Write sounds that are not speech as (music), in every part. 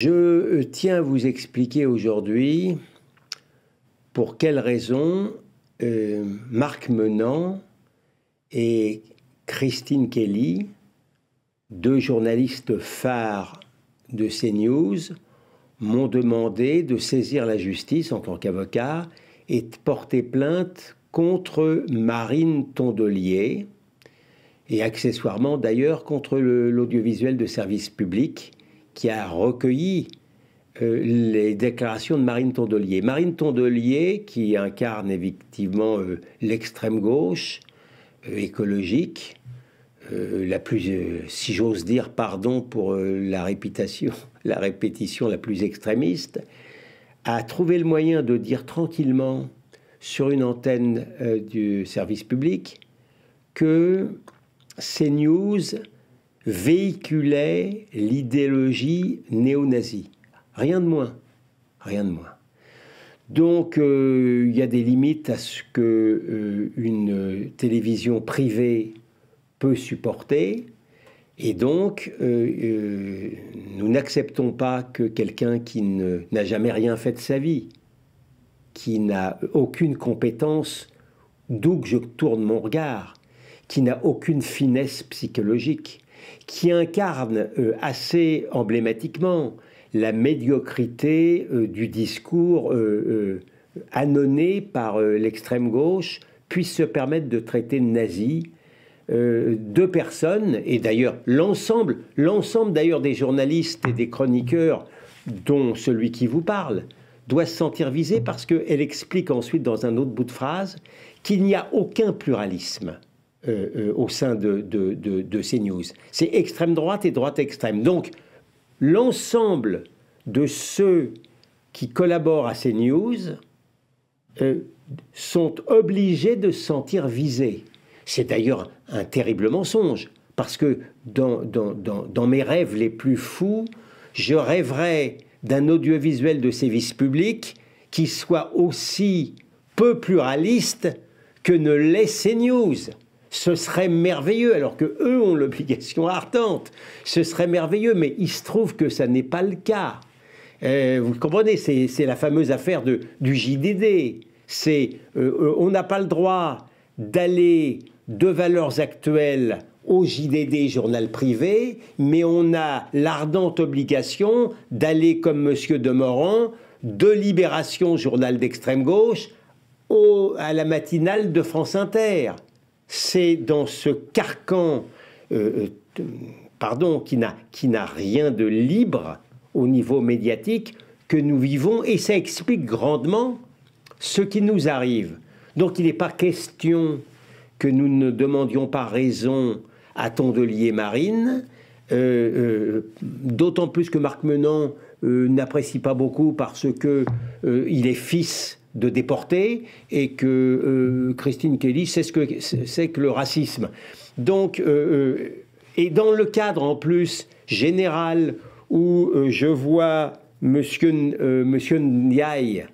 Je euh, tiens à vous expliquer aujourd'hui pour quelles raisons euh, Marc Menant et Christine Kelly, deux journalistes phares de CNews, m'ont demandé de saisir la justice en tant qu'avocat et de porter plainte contre Marine Tondelier et accessoirement d'ailleurs contre l'audiovisuel de service public qui a recueilli euh, les déclarations de Marine Tondelier. Marine Tondelier, qui incarne effectivement euh, l'extrême gauche euh, écologique, la plus, si j'ose dire, pardon pour la répétition, (laughs) la répétition la plus extrémiste, a trouvé le moyen de dire tranquillement sur une antenne du service public que ces news véhiculait l'idéologie néo-nazie. Rien de moins. Rien de moins. Donc euh, il y a des limites à ce que euh, une télévision privée peut supporter. Et donc, euh, nous n'acceptons pas que quelqu'un qui n'a jamais rien fait de sa vie, qui n'a aucune compétence, d'où que je tourne mon regard, qui n'a aucune finesse psychologique, qui incarne euh, assez emblématiquement la médiocrité euh, du discours euh, annonné par l'extrême gauche, puisse se permettre de traiter de nazis deux personnes, et d'ailleurs l'ensemble, l'ensemble d'ailleurs des journalistes et des chroniqueurs, dont celui qui vous parle, doit se sentir visé parce qu'elle explique ensuite dans un autre bout de phrase qu'il n'y a aucun pluralisme. Euh, euh, au sein de, ces news C'est extrême droite et droite extrême. Donc, l'ensemble de ceux qui collaborent à ces news euh, sont obligés de se sentir visés. C'est d'ailleurs un terrible mensonge, parce que dans, mes rêves les plus fous, je rêverais d'un audiovisuel de service public qui soit aussi peu pluraliste que ne l'est news ce serait merveilleux, alors que eux ont l'obligation ardente. Ce serait merveilleux, mais il se trouve que ça n'est pas le cas. Euh, vous comprenez, c'est la fameuse affaire du JDD. Euh, euh, on n'a pas le droit d'aller de valeurs actuelles au JDD, journal privé, mais on a l'ardente obligation d'aller, comme M. Demorand, de Libération, journal d'extrême gauche, à la matinale de France Inter c'est dans ce carcan, euh, euh, pardon, qui n'a rien de libre au niveau médiatique que nous vivons, et ça explique grandement ce qui nous arrive. Donc il n'est pas question que nous ne demandions pas raison à Tondelier Marine, euh, d'autant plus que Marc Menon n'apprécie pas beaucoup parce qu'il il est fils de déporter et que euh, Christine Kelly sait ce que c'est que le racisme. Donc, euh, euh, et dans le cadre en plus général où je vois Monsieur, monsieur Ndiaye,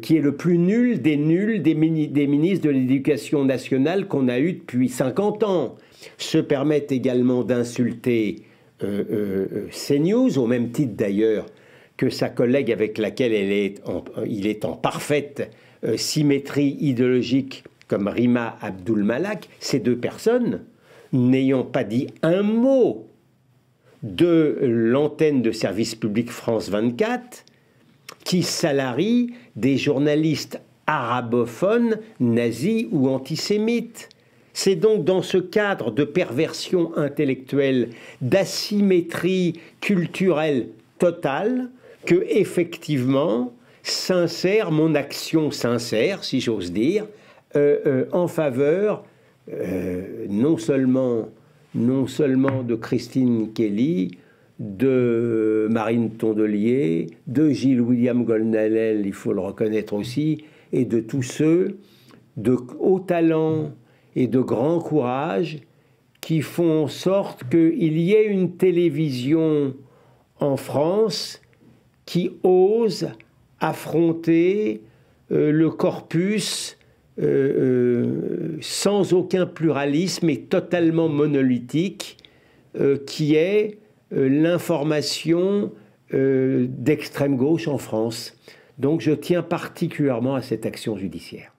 qui est le plus nul des nuls des, ministres de l'Éducation nationale qu'on a eu depuis 50 ans, se permettent également d'insulter CNews, au même titre d'ailleurs que sa collègue avec laquelle elle est il est en parfaite euh, symétrie idéologique, comme Rima Abdul Malak, ces deux personnes, n'ayant pas dit un mot de l'antenne de service public France 24, qui salarie des journalistes arabophones, nazis ou antisémites. C'est donc dans ce cadre de perversion intellectuelle, d'asymétrie culturelle totale, que effectivement sincère, mon action sincère, si j'ose dire, euh, euh, en faveur euh, non, seulement, non seulement de Christine Kelly, de Marine Tondelier, de Gilles William Golnallel, il faut le reconnaître aussi, et de tous ceux de haut talent et de grand courage qui font en sorte qu'il y ait une télévision en France qui ose affronter euh, le corpus euh, euh, sans aucun pluralisme et totalement monolithique, qui est l'information d'extrême gauche en France. Donc je tiens particulièrement à cette action judiciaire.